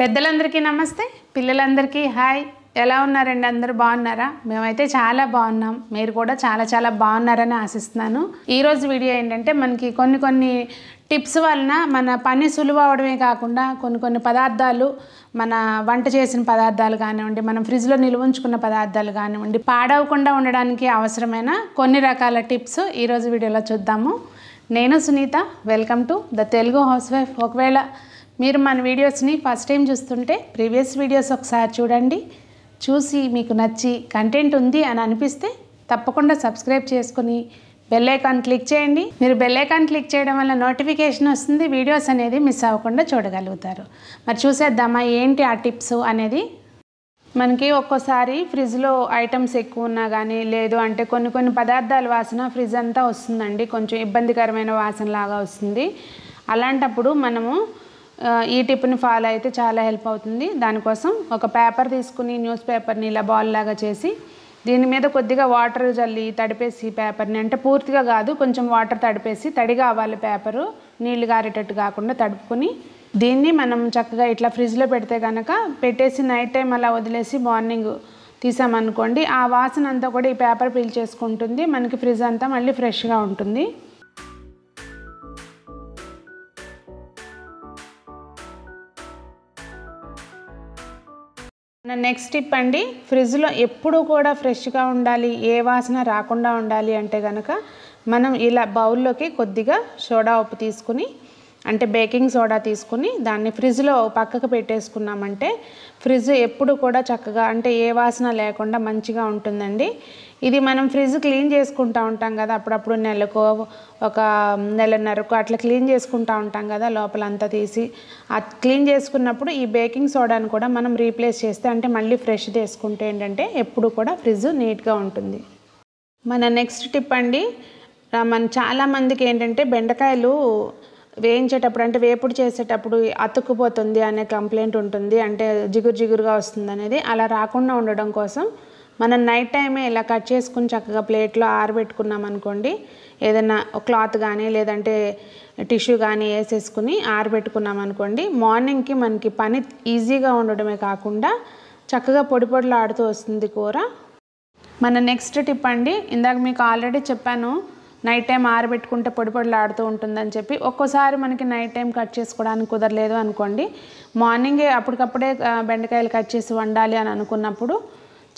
పెద్దలందరికీ నమస్తే పిల్లలందరికీ హాయ్ ఎలా ఉన్నారండి అందరూ బాగున్నారా మేమైతే చాలా బాగున్నాం మీరు కూడా చాలా చాలా బాగున్నారని ఆశిస్తున్నాను ఈరోజు వీడియో ఏంటంటే మనకి కొన్ని కొన్ని టిప్స్ వలన మన పని సులువు అవడమే కాకుండా కొన్ని కొన్ని పదార్థాలు మన వంట చేసిన పదార్థాలు కానివ్వండి మనం ఫ్రిడ్జ్లో నిల్వ ఉంచుకున్న పదార్థాలు కానివ్వండి పాడవకుండా ఉండడానికి అవసరమైన కొన్ని రకాల టిప్స్ ఈరోజు వీడియోలో చూద్దాము నేను Sunitha welcome to the Telugu housewife ఒకవేళ మీరు మన వీడియోస్ని ఫస్ట్ టైం చూస్తుంటే ప్రీవియస్ వీడియోస్ ఒకసారి చూడండి చూసి మీకు నచ్చి కంటెంట్ ఉంది అని అనిపిస్తే తప్పకుండా సబ్స్క్రైబ్ చేసుకుని బెల్లైకాన్ క్లిక్ చేయండి మీరు బెల్లైకాన్ క్లిక్ చేయడం వల్ల నోటిఫికేషన్ వస్తుంది వీడియోస్ అనేది మిస్ అవ్వకుండా చూడగలుగుతారు మరి చూసేద్దామా ఏంటి ఆ టిప్స్ అనేది మనకి ఒక్కోసారి ఫ్రిడ్జ్లో ఐటమ్స్ ఎక్కువ ఉన్నా కానీ లేదు అంటే కొన్ని కొన్ని పదార్థాలు వాసన ఫ్రిడ్జ్ అంతా వస్తుందండి కొంచెం ఇబ్బందికరమైన వాసనలాగా వస్తుంది అలాంటప్పుడు మనము ఈ టిప్ని ఫాలో అయితే చాలా హెల్ప్ అవుతుంది దానికోసం ఒక పేపర్ తీసుకుని న్యూస్ పేపర్ని ఇలా బాల్ లాగా చేసి దీని మీద కొద్దిగా వాటర్ జల్లి తడిపేసి పేపర్ని అంటే పూర్తిగా కాదు కొంచెం వాటర్ తడిపేసి తడిగా అవ్వాలి పేపరు నీళ్లు గారేటట్టు కాకుండా తడుపుకొని దీన్ని మనం చక్కగా ఇట్లా ఫ్రిడ్జ్లో పెడితే కనుక పెట్టేసి నైట్ టైం అలా వదిలేసి మార్నింగ్ తీసామనుకోండి ఆ వాసన అంతా కూడా ఈ పేపర్ చేసుకుంటుంది మనకి ఫ్రిడ్జ్ అంతా మళ్ళీ ఫ్రెష్గా ఉంటుంది నెక్స్ట్ టిప్ అండి ఫ్రిడ్జ్లో ఎప్పుడు కూడా ఫ్రెష్గా ఉండాలి ఏ వాసన రాకుండా ఉండాలి అంటే కనుక మనం ఇలా బౌల్లోకి కొద్దిగా సోడా ఉప్పు తీసుకుని అంటే బేకింగ్ సోడా తీసుకుని దాన్ని ఫ్రిడ్జ్లో పక్కకు పెట్టేసుకున్నామంటే ఫ్రిడ్జ్ ఎప్పుడు కూడా చక్కగా అంటే ఏ వాసన లేకుండా మంచిగా ఉంటుందండి ఇది మనం ఫ్రిడ్జ్ క్లీన్ చేసుకుంటూ ఉంటాం కదా అప్పుడప్పుడు నెలకు ఒక నెలన్నరకు అట్లా క్లీన్ చేసుకుంటూ ఉంటాం కదా లోపల అంతా తీసి క్లీన్ చేసుకున్నప్పుడు ఈ బేకింగ్ సోడాను కూడా మనం రీప్లేస్ చేస్తే అంటే మళ్ళీ ఫ్రెష్ తీసుకుంటే ఏంటంటే ఎప్పుడు కూడా ఫ్రిడ్జ్ నీట్గా ఉంటుంది మన నెక్స్ట్ టిప్ అండి మన చాలామందికి ఏంటంటే బెండకాయలు వేయించేటప్పుడు అంటే వేపుడు చేసేటప్పుడు అతుక్కుపోతుంది అనే కంప్లైంట్ ఉంటుంది అంటే జిగురు జిగురుగా వస్తుంది అనేది అలా రాకుండా ఉండడం కోసం మనం నైట్ టైమే ఇలా కట్ చేసుకుని చక్కగా ప్లేట్లో ఆరబెట్టుకున్నాం అనుకోండి ఏదైనా క్లాత్ కానీ లేదంటే టిష్యూ కానీ వేసేసుకుని ఆరబెట్టుకున్నాం అనుకోండి మార్నింగ్కి మనకి పని ఈజీగా ఉండడమే కాకుండా చక్కగా పొడి పొడిలో ఆడుతూ వస్తుంది కూర మన నెక్స్ట్ టిప్ అండి ఇందాక మీకు ఆల్రెడీ చెప్పాను నైట్ టైం ఆరబెట్టుకుంటే పొడి ఆడుతూ ఉంటుందని చెప్పి ఒక్కోసారి మనకి నైట్ టైం కట్ చేసుకోవడానికి కుదరలేదు అనుకోండి మార్నింగే అప్పటికప్పుడే బెండకాయలు కట్ చేసి వండాలి అని అనుకున్నప్పుడు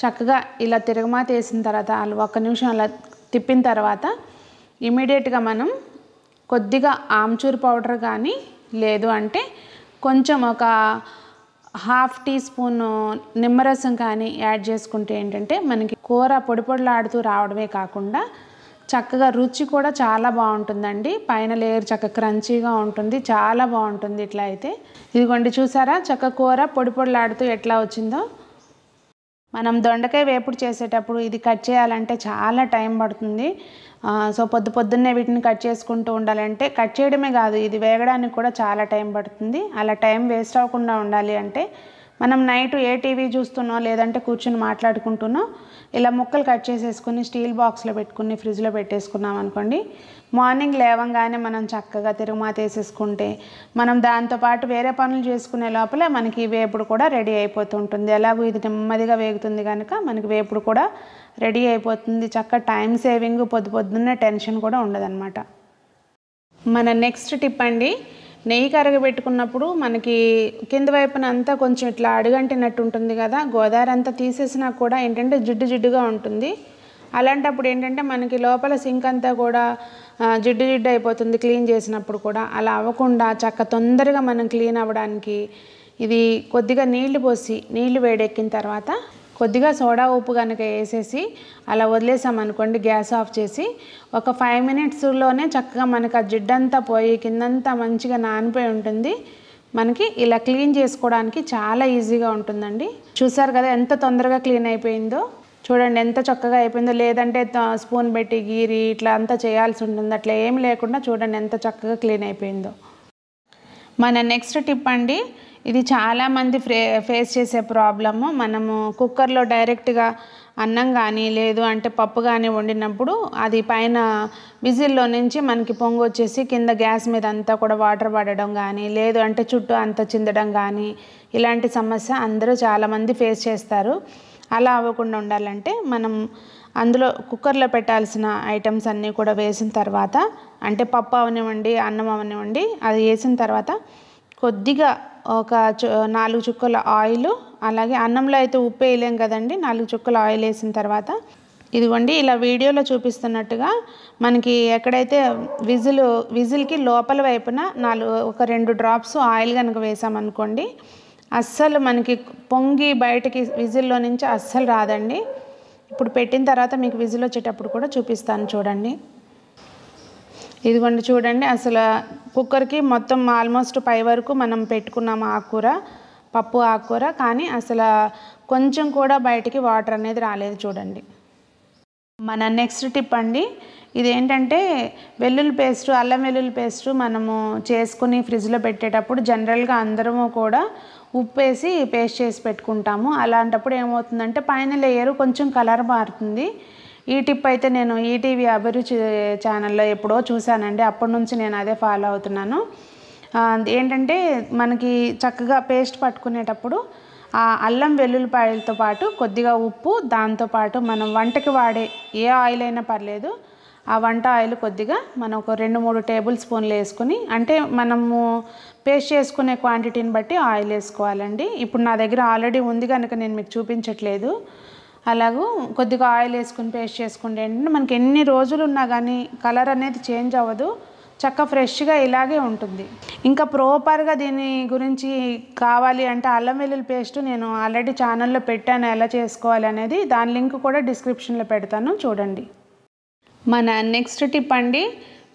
చక్కగా ఇలా తిరగమాత వేసిన తర్వాత ఒక నిమిషం అలా తిప్పిన తర్వాత ఇమీడియట్గా మనం కొద్దిగా ఆమ్చూర్ పౌడర్ కానీ లేదు అంటే కొంచెం ఒక హాఫ్ టీ స్పూన్ నిమ్మరసం కానీ యాడ్ చేసుకుంటే ఏంటంటే మనకి కూర పొడి పొడిలాడుతూ రావడమే కాకుండా చక్కగా రుచి కూడా చాలా బాగుంటుందండి పైన లేయర్ చక్క క్రంచీగా ఉంటుంది చాలా బాగుంటుంది ఇట్లా అయితే ఇదిగోండి చూసారా చక్క కూర పొడి పొడిలాడుతూ ఎట్లా వచ్చిందో మనం దొండకాయ వేపుడు చేసేటప్పుడు ఇది కట్ చేయాలంటే చాలా టైం పడుతుంది సో పొద్దు పొద్దున్నే వీటిని కట్ చేసుకుంటూ ఉండాలంటే కట్ చేయడమే కాదు ఇది వేగడానికి కూడా చాలా టైం పడుతుంది అలా టైం వేస్ట్ అవ్వకుండా ఉండాలి అంటే మనం నైట్ ఏ టీవీ చూస్తున్నా లేదంటే కూర్చుని మాట్లాడుకుంటున్నా ఇలా ముక్కలు కట్ చేసేసుకుని స్టీల్ బాక్స్లో పెట్టుకుని ఫ్రిడ్జ్లో పెట్టేసుకున్నాం అనుకోండి మార్నింగ్ లేవంగానే మనం చక్కగా తిరుగుమాత వేసేసుకుంటే మనం దాంతోపాటు వేరే పనులు చేసుకునే లోపల మనకి వేపుడు కూడా రెడీ అయిపోతుంటుంది ఎలాగో ఇది నెమ్మదిగా వేగుతుంది కనుక మనకి వేపుడు కూడా రెడీ అయిపోతుంది చక్కగా టైం సేవింగ్ పొద్దు పొద్దున్నే టెన్షన్ కూడా ఉండదు మన నెక్స్ట్ టిప్ అండి నెయ్యి కరగబెట్టుకున్నప్పుడు మనకి కింద వైపున అంతా కొంచెం ఇట్లా అడుగంటినట్టు ఉంటుంది కదా గోదావరి అంతా తీసేసినా కూడా ఏంటంటే జిడ్డు జిడ్డుగా ఉంటుంది అలాంటప్పుడు ఏంటంటే మనకి లోపల సింక్ అంతా కూడా జిడ్డు జిడ్డు అయిపోతుంది క్లీన్ చేసినప్పుడు కూడా అలా అవ్వకుండా చక్క తొందరగా మనం క్లీన్ అవ్వడానికి ఇది కొద్దిగా నీళ్లు పోసి నీళ్లు వేడెక్కిన తర్వాత కొద్దిగా సోడా ఉప్పు కనుక వేసేసి అలా వదిలేసామనుకోండి గ్యాస్ ఆఫ్ చేసి ఒక ఫైవ్ మినిట్స్లోనే చక్కగా మనకు ఆ జిడ్డంతా పోయి కిందంతా మంచిగా నానిపోయి ఉంటుంది మనకి ఇలా క్లీన్ చేసుకోవడానికి చాలా ఈజీగా ఉంటుందండి చూసారు కదా ఎంత తొందరగా క్లీన్ అయిపోయిందో చూడండి ఎంత చక్కగా అయిపోయిందో లేదంటే స్పూన్ పెట్టి గీరి ఇట్లా అంతా చేయాల్సి ఉంటుంది అట్లా ఏం లేకుండా చూడండి ఎంత చక్కగా క్లీన్ అయిపోయిందో మన నెక్స్ట్ టిప్ అండి ఇది చాలామంది ఫే ఫేస్ చేసే ప్రాబ్లము మనము కుక్కర్లో డైరెక్ట్గా అన్నం కానీ లేదు అంటే పప్పు కానీ వండినప్పుడు అది పైన విజిల్లో నుంచి మనకి పొంగు వచ్చేసి కింద గ్యాస్ మీద అంతా కూడా వాటర్ పడడం కానీ లేదు అంటే చుట్టూ అంతా చిందడం కానీ ఇలాంటి సమస్య అందరూ చాలామంది ఫేస్ చేస్తారు అలా అవ్వకుండా ఉండాలంటే మనం అందులో కుక్కర్లో పెట్టాల్సిన ఐటమ్స్ అన్నీ కూడా వేసిన తర్వాత అంటే పప్పు అవనివ్వండి అన్నం అవనివ్వండి అది వేసిన తర్వాత కొద్దిగా ఒక నాలుగు చుక్కల ఆయిల్ అలాగే అన్నంలో అయితే ఉప్పు వేయలేం కదండి నాలుగు చుక్కల ఆయిల్ వేసిన తర్వాత ఇదిగోండి ఇలా వీడియోలో చూపిస్తున్నట్టుగా మనకి ఎక్కడైతే విజిల్ విజిల్కి లోపల వైపున నాలుగు ఒక రెండు డ్రాప్స్ ఆయిల్ కనుక వేసామనుకోండి అస్సలు మనకి పొంగి బయటకి విజిల్లో నుంచి అస్సలు రాదండి ఇప్పుడు పెట్టిన తర్వాత మీకు విజిల్ వచ్చేటప్పుడు కూడా చూపిస్తాను చూడండి ఇదిగోండి చూడండి అసలు కుక్కర్కి మొత్తం ఆల్మోస్ట్ పై వరకు మనం పెట్టుకున్నాము ఆకుకూర పప్పు ఆకుకూర కానీ అసలు కొంచెం కూడా బయటికి వాటర్ అనేది రాలేదు చూడండి మన నెక్స్ట్ టిప్ అండి ఇదేంటంటే వెల్లుల్లి పేస్ట్ అల్లం వెల్లుల్లి పేస్ట్ మనము చేసుకుని ఫ్రిడ్జ్లో పెట్టేటప్పుడు జనరల్గా అందరము కూడా ఉప్పు వేసి పేస్ట్ చేసి పెట్టుకుంటాము అలాంటప్పుడు ఏమవుతుందంటే పైన లేయరు కొంచెం కలర్ మారుతుంది ఈ టిప్ అయితే నేను ఈటీవీ అభిరుచి ఛానల్లో ఎప్పుడో చూశానండి అప్పటి నుంచి నేను అదే ఫాలో అవుతున్నాను ఏంటంటే మనకి చక్కగా పేస్ట్ పట్టుకునేటప్పుడు ఆ అల్లం వెల్లుల్లిపాయలతో పాటు కొద్దిగా ఉప్పు దాంతోపాటు మనం వంటకి వాడే ఏ ఆయిల్ అయినా పర్లేదు ఆ వంట ఆయిల్ కొద్దిగా మనం ఒక రెండు మూడు టేబుల్ స్పూన్లు వేసుకుని అంటే మనము పేస్ట్ చేసుకునే క్వాంటిటీని బట్టి ఆయిల్ వేసుకోవాలండి ఇప్పుడు నా దగ్గర ఆల్రెడీ ఉంది కనుక నేను మీకు చూపించట్లేదు అలాగూ కొద్దిగా ఆయిల్ వేసుకుని పేస్ట్ చేసుకుంటే ఏంటంటే మనకి ఎన్ని రోజులు ఉన్నా కానీ కలర్ అనేది చేంజ్ అవ్వదు చక్క ఫ్రెష్గా ఇలాగే ఉంటుంది ఇంకా ప్రోపర్గా దీని గురించి కావాలి అంటే అల్లం వెల్లుల్లి పేస్ట్ నేను ఆల్రెడీ ఛానల్లో పెట్టాను ఎలా చేసుకోవాలి అనేది దాని లింక్ కూడా డిస్క్రిప్షన్లో పెడతాను చూడండి మన నెక్స్ట్ టిప్ అండి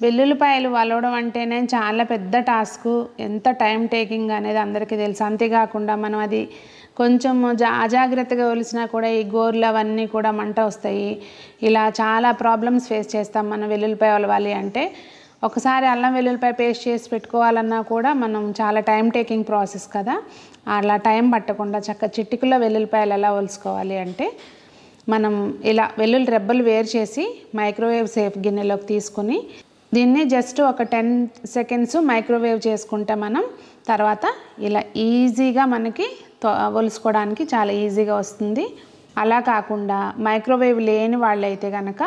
వెల్లుల్లిపాయలు వలవడం అంటేనే చాలా పెద్ద టాస్క్ ఎంత టైం టేకింగ్ అనేది అందరికీ తెలుసు అంతేకాకుండా మనం అది కొంచెం జా అజాగ్రత్తగా ఒలిసినా కూడా ఈ గోర్లు అవన్నీ కూడా మంట వస్తాయి ఇలా చాలా ప్రాబ్లమ్స్ ఫేస్ చేస్తాం మనం వెల్లుల్లిపాయ ఒలవాలి అంటే ఒకసారి అల్లం వెల్లుల్లిపాయ పేస్ట్ చేసి పెట్టుకోవాలన్నా కూడా మనం చాలా టైం టేకింగ్ ప్రాసెస్ కదా అలా టైం పట్టకుండా చక్క చిట్టికలో వెల్లుల్లిపాయలు ఎలా ఒలుసుకోవాలి అంటే మనం ఇలా వెల్లుల్లి రెబ్బలు వేరు చేసి మైక్రోవేవ్ సేఫ్ గిన్నెలోకి తీసుకుని దీన్ని జస్ట్ ఒక టెన్ సెకండ్స్ మైక్రోవేవ్ చేసుకుంటే మనం తర్వాత ఇలా ఈజీగా మనకి ఒలుసుకోవడానికి చాలా ఈజీగా వస్తుంది అలా కాకుండా మైక్రోవేవ్ లేని వాళ్ళైతే కనుక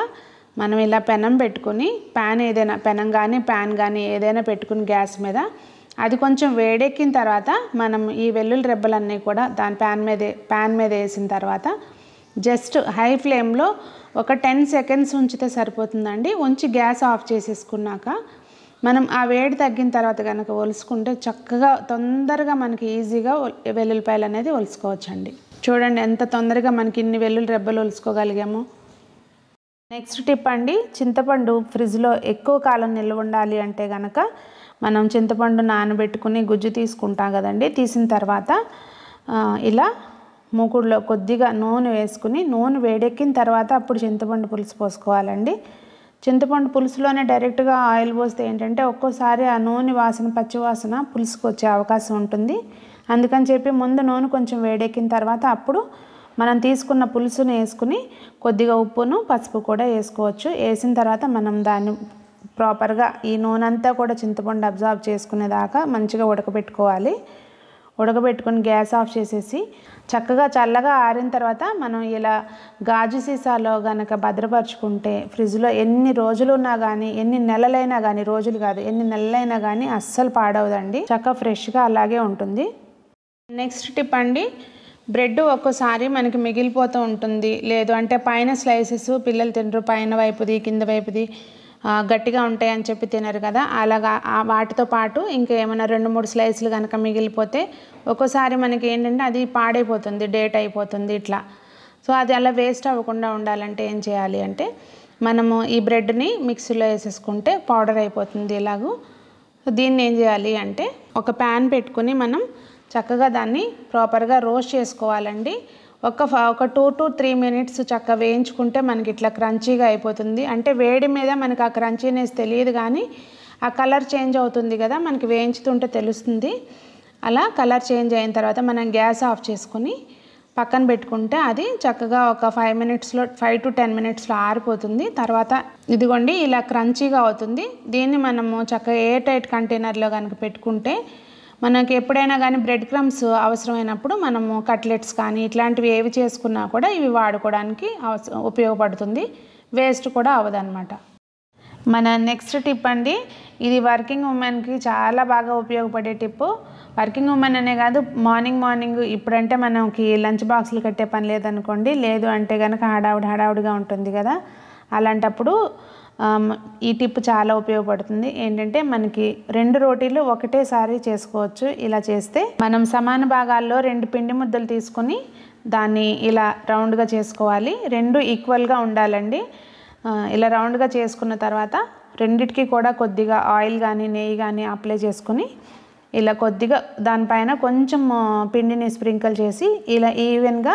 మనం ఇలా పెనం పెట్టుకుని ప్యాన్ ఏదైనా పెనం కానీ ప్యాన్ కానీ ఏదైనా పెట్టుకుని గ్యాస్ మీద అది కొంచెం వేడెక్కిన తర్వాత మనం ఈ వెల్లుల్లి రెబ్బలన్నీ కూడా దాని ప్యాన్ మీద ప్యాన్ మీద వేసిన తర్వాత జస్ట్ హై ఫ్లేమ్లో ఒక టెన్ సెకండ్స్ ఉంచితే సరిపోతుందండి ఉంచి గ్యాస్ ఆఫ్ చేసేసుకున్నాక మనం ఆ వేడి తగ్గిన తర్వాత కనుక ఒలుసుకుంటే చక్కగా తొందరగా మనకి ఈజీగా వెల్లుల్లిపాయలు అనేది ఒలుసుకోవచ్చండి చూడండి ఎంత తొందరగా మనకి ఇన్ని వెల్లుల్లి రెబ్బలు ఒలుసుకోగలిగాము నెక్స్ట్ టిప్ అండి చింతపండు ఫ్రిడ్జ్లో ఎక్కువ కాలం నిల్వ ఉండాలి అంటే కనుక మనం చింతపండు నానబెట్టుకుని గుజ్జు తీసుకుంటాం కదండి తీసిన తర్వాత ఇలా మూకుడులో కొద్దిగా నూనె వేసుకుని నూనె వేడెక్కిన తర్వాత అప్పుడు చింతపండు పులుసు పోసుకోవాలండి చింతపండు పులుసులోనే డైరెక్ట్గా ఆయిల్ పోస్తే ఏంటంటే ఒక్కోసారి ఆ నూనె వాసన పచ్చివాసన పులుసుకు వచ్చే అవకాశం ఉంటుంది అందుకని చెప్పి ముందు నూనె కొంచెం వేడెక్కిన తర్వాత అప్పుడు మనం తీసుకున్న పులుసుని వేసుకుని కొద్దిగా ఉప్పును పసుపు కూడా వేసుకోవచ్చు వేసిన తర్వాత మనం దాన్ని ప్రాపర్గా ఈ నూనె అంతా కూడా చింతపండు అబ్జార్బ్ చేసుకునేదాకా మంచిగా ఉడకబెట్టుకోవాలి ఉడకబెట్టుకొని గ్యాస్ ఆఫ్ చేసేసి చక్కగా చల్లగా ఆరిన తర్వాత మనం ఇలా గాజు సీసాలో గనక భద్రపరుచుకుంటే ఫ్రిడ్జ్లో ఎన్ని రోజులు ఉన్నా కానీ ఎన్ని నెలలైనా కానీ రోజులు కాదు ఎన్ని నెలలైనా కానీ అస్సలు పాడవదండి చక్కగా ఫ్రెష్గా అలాగే ఉంటుంది నెక్స్ట్ టిప్ అండి బ్రెడ్ ఒక్కోసారి మనకి మిగిలిపోతూ ఉంటుంది లేదు అంటే పైన స్లైసెస్ పిల్లలు తినరు పైన వైపుది కింద వైపుది గట్టిగా ఉంటాయని చెప్పి తినరు కదా అలాగా వాటితో పాటు ఇంకా ఏమైనా రెండు మూడు స్లైస్లు కనుక మిగిలిపోతే ఒక్కోసారి మనకి ఏంటంటే అది పాడైపోతుంది డేట్ అయిపోతుంది ఇట్లా సో అది అలా వేస్ట్ అవ్వకుండా ఉండాలంటే ఏం చేయాలి అంటే మనము ఈ బ్రెడ్ని మిక్సీలో వేసేసుకుంటే పౌడర్ అయిపోతుంది ఇలాగూ దీన్ని ఏం చేయాలి అంటే ఒక ప్యాన్ పెట్టుకుని మనం చక్కగా దాన్ని ప్రాపర్గా రోస్ట్ చేసుకోవాలండి ఒక ఒక టూ టు త్రీ మినిట్స్ చక్కగా వేయించుకుంటే మనకి ఇట్లా క్రంచీగా అయిపోతుంది అంటే వేడి మీద మనకి ఆ క్రంచీనెస్ తెలియదు కానీ ఆ కలర్ చేంజ్ అవుతుంది కదా మనకి వేయించుతుంటే తెలుస్తుంది అలా కలర్ చేంజ్ అయిన తర్వాత మనం గ్యాస్ ఆఫ్ చేసుకుని పక్కన పెట్టుకుంటే అది చక్కగా ఒక ఫైవ్ మినిట్స్లో ఫైవ్ టు టెన్ మినిట్స్లో ఆరిపోతుంది తర్వాత ఇదిగోండి ఇలా క్రంచీగా అవుతుంది దీన్ని మనము చక్కగా ఎయిర్ టైట్ కంటైనర్లో కనుక పెట్టుకుంటే మనకి ఎప్పుడైనా కానీ బ్రెడ్ క్రమ్స్ అవసరమైనప్పుడు మనము కట్లెట్స్ కానీ ఇట్లాంటివి ఏవి చేసుకున్నా కూడా ఇవి వాడుకోవడానికి ఉపయోగపడుతుంది వేస్ట్ కూడా అవ్వదన్నమాట మన నెక్స్ట్ టిప్ అండి ఇది వర్కింగ్ ఉమెన్కి చాలా బాగా ఉపయోగపడే టిప్పు వర్కింగ్ ఉమెన్ అనే కాదు మార్నింగ్ మార్నింగ్ ఇప్పుడంటే మనకి లంచ్ బాక్సులు కట్టే పని లేదనుకోండి లేదు అంటే కనుక హడావుడి హడావుడిగా ఉంటుంది కదా అలాంటప్పుడు ఈ టిప్ చాలా ఉపయోగపడుతుంది ఏంటంటే మనకి రెండు రోటీలు ఒకటేసారి చేసుకోవచ్చు ఇలా చేస్తే మనం సమాన భాగాల్లో రెండు పిండి ముద్దలు తీసుకొని దాన్ని ఇలా రౌండ్గా చేసుకోవాలి రెండు ఈక్వల్గా ఉండాలండి ఇలా రౌండ్గా చేసుకున్న తర్వాత రెండిటికి కూడా కొద్దిగా ఆయిల్ కానీ నెయ్యి కానీ అప్లై చేసుకుని ఇలా కొద్దిగా దానిపైన కొంచెం పిండిని స్ప్రింకిల్ చేసి ఇలా ఈవెన్గా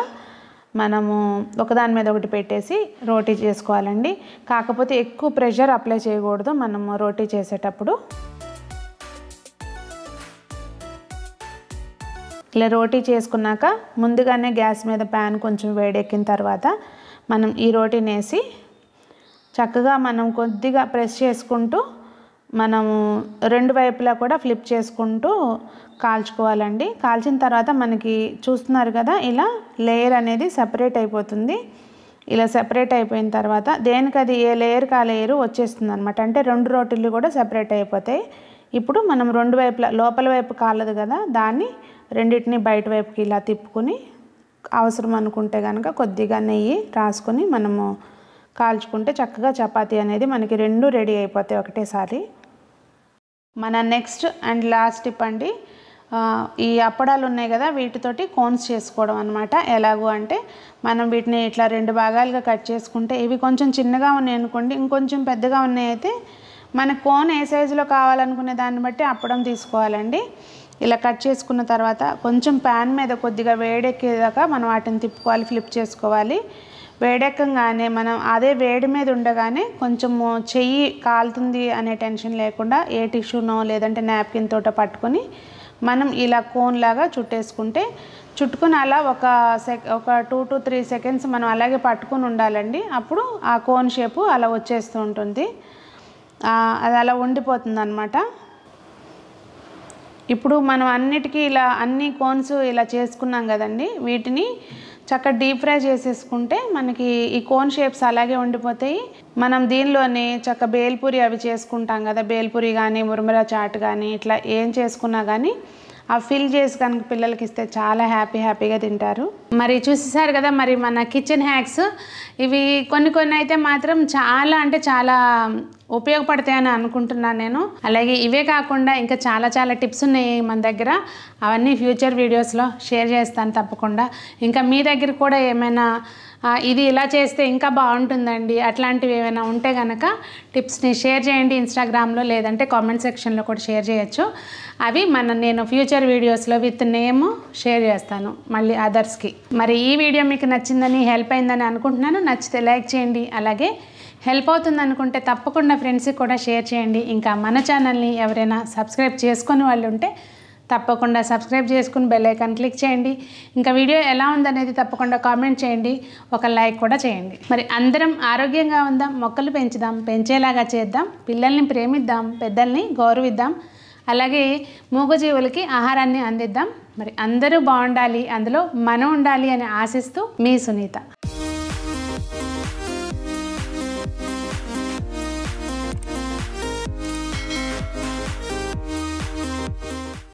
మనము ఒకదాని మీద ఒకటి పెట్టేసి రోటీ చేసుకోవాలండి కాకపోతే ఎక్కువ ప్రెషర్ అప్లై చేయకూడదు మనము రోటీ చేసేటప్పుడు ఇలా రోటీ చేసుకున్నాక ముందుగానే గ్యాస్ మీద ప్యాన్ కొంచెం వేడెక్కిన తర్వాత మనం ఈ రోటీని వేసి చక్కగా మనం కొద్దిగా ప్రెస్ చేసుకుంటూ మనము రెండు వైపులా కూడా ఫ్లిప్ చేసుకుంటూ కాల్చుకోవాలండి కాల్చిన తర్వాత మనకి చూస్తున్నారు కదా ఇలా లేయర్ అనేది సపరేట్ అయిపోతుంది ఇలా సపరేట్ అయిపోయిన తర్వాత దేనికది ఏ లేయర్ కా లేయర్ వచ్చేస్తుంది అనమాట అంటే రెండు రోటిళ్ళు కూడా సపరేట్ అయిపోతాయి ఇప్పుడు మనం రెండు వైపుల లోపల వైపు కాలదు కదా దాన్ని రెండింటిని బయట వైపుకి ఇలా తిప్పుకొని అవసరం అనుకుంటే కనుక కొద్దిగా నెయ్యి రాసుకొని మనము కాల్చుకుంటే చక్కగా చపాతీ అనేది మనకి రెండు రెడీ అయిపోతాయి ఒకటేసారి మన నెక్స్ట్ అండ్ లాస్ట్ టిప్ అండి ఈ అప్పడాలు ఉన్నాయి కదా వీటితోటి కోన్స్ చేసుకోవడం అనమాట ఎలాగూ అంటే మనం వీటిని ఇట్లా రెండు భాగాలుగా కట్ చేసుకుంటే ఇవి కొంచెం చిన్నగా ఉన్నాయి అనుకోండి ఇంకొంచెం పెద్దగా ఉన్నాయైతే మన కోన్ ఏ సైజులో కావాలనుకునే దాన్ని బట్టి అప్పడం తీసుకోవాలండి ఇలా కట్ చేసుకున్న తర్వాత కొంచెం ప్యాన్ మీద కొద్దిగా వేడెక్కేదాకా మనం వాటిని తిప్పుకోవాలి ఫ్లిప్ చేసుకోవాలి వేడెక్కగానే మనం అదే వేడి మీద ఉండగానే కొంచెము చెయ్యి కాలుతుంది అనే టెన్షన్ లేకుండా ఏ టిష్యూనో లేదంటే నాప్కిన్ తోట పట్టుకొని మనం ఇలా కోన్ లాగా చుట్టేసుకుంటే చుట్టుకుని అలా ఒక సెక్ ఒక టూ టు త్రీ సెకండ్స్ మనం అలాగే పట్టుకుని ఉండాలండి అప్పుడు ఆ కోన్ షేపు అలా వచ్చేస్తూ ఉంటుంది అది అలా ఉండిపోతుంది అనమాట ఇప్పుడు మనం అన్నిటికీ ఇలా అన్ని కోన్స్ ఇలా చేసుకున్నాం కదండి వీటిని చక్కగా డీప్ ఫ్రై చేసేసుకుంటే మనకి ఈ కోన్ షేప్స్ అలాగే ఉండిపోతాయి మనం దీనిలోనే చక్క బేల్పూరి అవి చేసుకుంటాం కదా బేల్పూరి కానీ మురుమల చాట్ కానీ ఇట్లా ఏం చేసుకున్నా కానీ ఆ ఫిల్ చేసి కనుక పిల్లలకి ఇస్తే చాలా హ్యాపీ హ్యాపీగా తింటారు మరి చూసేసారు కదా మరి మన కిచెన్ హ్యాక్స్ ఇవి కొన్ని కొన్ని అయితే మాత్రం చాలా అంటే చాలా ఉపయోగపడతాయని అనుకుంటున్నాను నేను అలాగే ఇవే కాకుండా ఇంకా చాలా చాలా టిప్స్ ఉన్నాయి మన దగ్గర అవన్నీ ఫ్యూచర్ వీడియోస్లో షేర్ చేస్తాను తప్పకుండా ఇంకా మీ దగ్గర కూడా ఏమైనా ఇది ఇలా చేస్తే ఇంకా బాగుంటుందండి అట్లాంటివి ఏమైనా ఉంటే కనుక టిప్స్ని షేర్ చేయండి ఇన్స్టాగ్రామ్లో లేదంటే కామెంట్ సెక్షన్లో కూడా షేర్ చేయొచ్చు అవి మన నేను ఫ్యూచర్ వీడియోస్లో విత్ నేమ్ షేర్ చేస్తాను మళ్ళీ అదర్స్కి మరి ఈ వీడియో మీకు నచ్చిందని హెల్ప్ అయిందని అనుకుంటున్నాను నచ్చితే లైక్ చేయండి అలాగే హెల్ప్ అవుతుంది అనుకుంటే తప్పకుండా ఫ్రెండ్స్కి కూడా షేర్ చేయండి ఇంకా మన ఛానల్ని ఎవరైనా సబ్స్క్రైబ్ చేసుకుని వాళ్ళు ఉంటే తప్పకుండా సబ్స్క్రైబ్ చేసుకుని బెల్ క్లిక్ చేయండి ఇంకా వీడియో ఎలా ఉందనేది తప్పకుండా కామెంట్ చేయండి ఒక లైక్ కూడా చేయండి మరి అందరం ఆరోగ్యంగా ఉందాం మొక్కలు పెంచుదాం పెంచేలాగా చేద్దాం పిల్లల్ని ప్రేమిద్దాం పెద్దల్ని గౌరవిద్దాం అలాగే మూగజీవులకి ఆహారాన్ని అందిద్దాం మరి అందరూ బాగుండాలి అందులో మనం ఉండాలి అని ఆశిస్తూ మీ సునీత